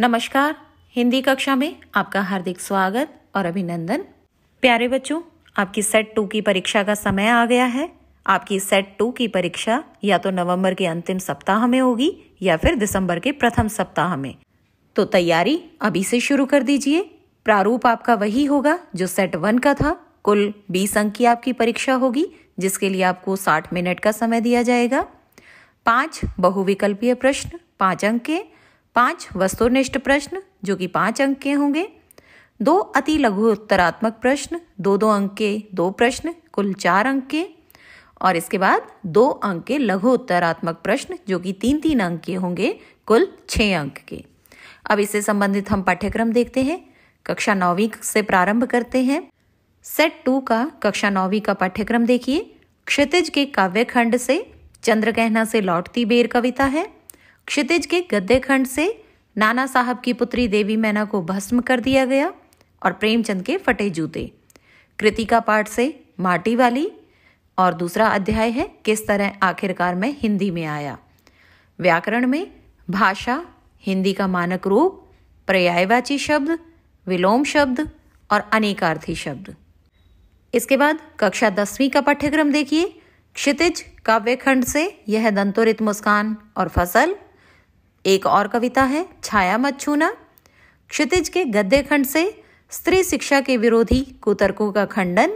नमस्कार हिंदी कक्षा में आपका हार्दिक स्वागत और अभिनंदन प्यारे बच्चों आपकी सेट टू की परीक्षा का समय आ गया है आपकी सेट टू की परीक्षा या तो नवंबर के अंतिम सप्ताह में होगी या फिर दिसंबर के प्रथम सप्ताह में तो तैयारी अभी से शुरू कर दीजिए प्रारूप आपका वही होगा जो सेट वन का था कुल बीस अंक की आपकी परीक्षा होगी जिसके लिए आपको साठ मिनट का समय दिया जाएगा पांच बहुविकल्पीय प्रश्न पांच अंक के पांच वस्तुनिष्ठ प्रश्न जो कि पांच अंक के होंगे दो अति लघु उत्तरात्मक प्रश्न दो दो अंक के दो प्रश्न कुल चार अंक के और इसके बाद दो अंक के लघु उत्तरात्मक प्रश्न जो कि तीन तीन अंक के होंगे कुल छः अंक के अब इससे संबंधित हम पाठ्यक्रम देखते हैं कक्षा नौवीं से प्रारंभ करते हैं सेट टू का कक्षा नौवीं का पाठ्यक्रम देखिए क्षितिज के काव्य खंड से चंद्र कहना से लौटती बेर कविता है क्षितिज के गद्दे खंड से नाना साहब की पुत्री देवी मैना को भस्म कर दिया गया और प्रेमचंद के फटे जूते कृति का पाठ से माटी वाली और दूसरा अध्याय है किस तरह आखिरकार मैं हिंदी में आया व्याकरण में भाषा हिंदी का मानक रूप पर्यायवाची शब्द विलोम शब्द और अनेकार्थी शब्द इसके बाद कक्षा दसवीं का पाठ्यक्रम देखिए क्षितिज काव्यखंड से यह दंतोरित मुस्कान और फसल एक और कविता है छाया मत छूना क्षितिज के गद्य खंड से स्त्री शिक्षा के विरोधी कुतर्कों का खंडन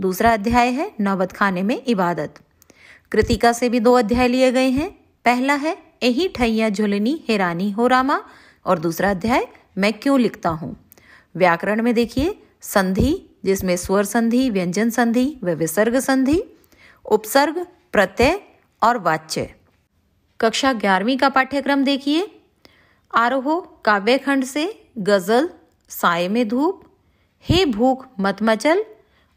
दूसरा अध्याय है नौबत खाने में इबादत कृतिका से भी दो अध्याय लिए गए हैं पहला है यही ठैया झुलनी हेरानी हो रामा और दूसरा अध्याय मैं क्यों लिखता हूँ व्याकरण में देखिए संधि जिसमें स्वर संधि व्यंजन संधि व विसर्ग संधि उपसर्ग प्रत्यय और वाच्य कक्षा ग्यारहवीं का पाठ्यक्रम देखिए आरोह काव्यखंड से गज़ल साय में धूप हे भूख मत मचल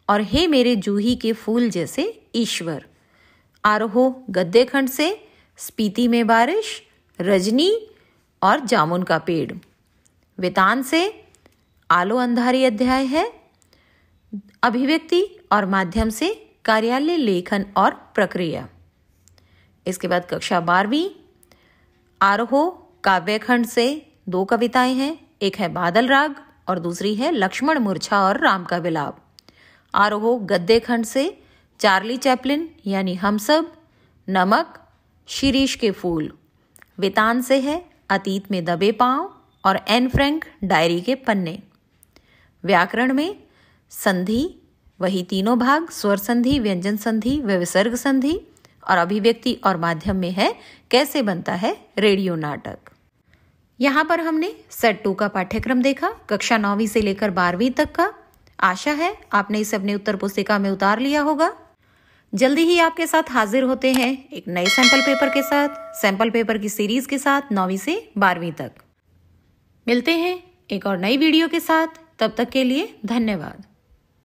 और हे मेरे जूही के फूल जैसे ईश्वर आरोह गद्दे खंड से स्पीति में बारिश रजनी और जामुन का पेड़ वितान से आलो अंधारी अध्याय है अभिव्यक्ति और माध्यम से कार्यालय लेखन और प्रक्रिया इसके बाद कक्षा बारहवीं आरोह काव्यखंड से दो कविताएं हैं एक है बादल राग और दूसरी है लक्ष्मण मूर्छा और राम का विलाप आरोह गद्दे खंड से चार्ली चैपलिन यानी हम सब नमक शिरीष के फूल वितान से है अतीत में दबे पांव और एन फ्रैंक डायरी के पन्ने व्याकरण में संधि वही तीनों भाग स्वर संधि व्यंजन संधि व विसर्ग संधि और अभिव्यक्ति और माध्यम में है कैसे बनता है रेडियो नाटक यहाँ पर हमने सेट टू का पाठ्यक्रम देखा कक्षा नौवीं से लेकर बारहवीं तक का आशा है आपने इसे अपने उत्तर पुस्तिका में उतार लिया होगा जल्दी ही आपके साथ हाजिर होते हैं एक नए सैंपल पेपर के साथ सैंपल पेपर की सीरीज के साथ नौवीं से बारहवीं तक मिलते हैं एक और नई वीडियो के साथ तब तक के लिए धन्यवाद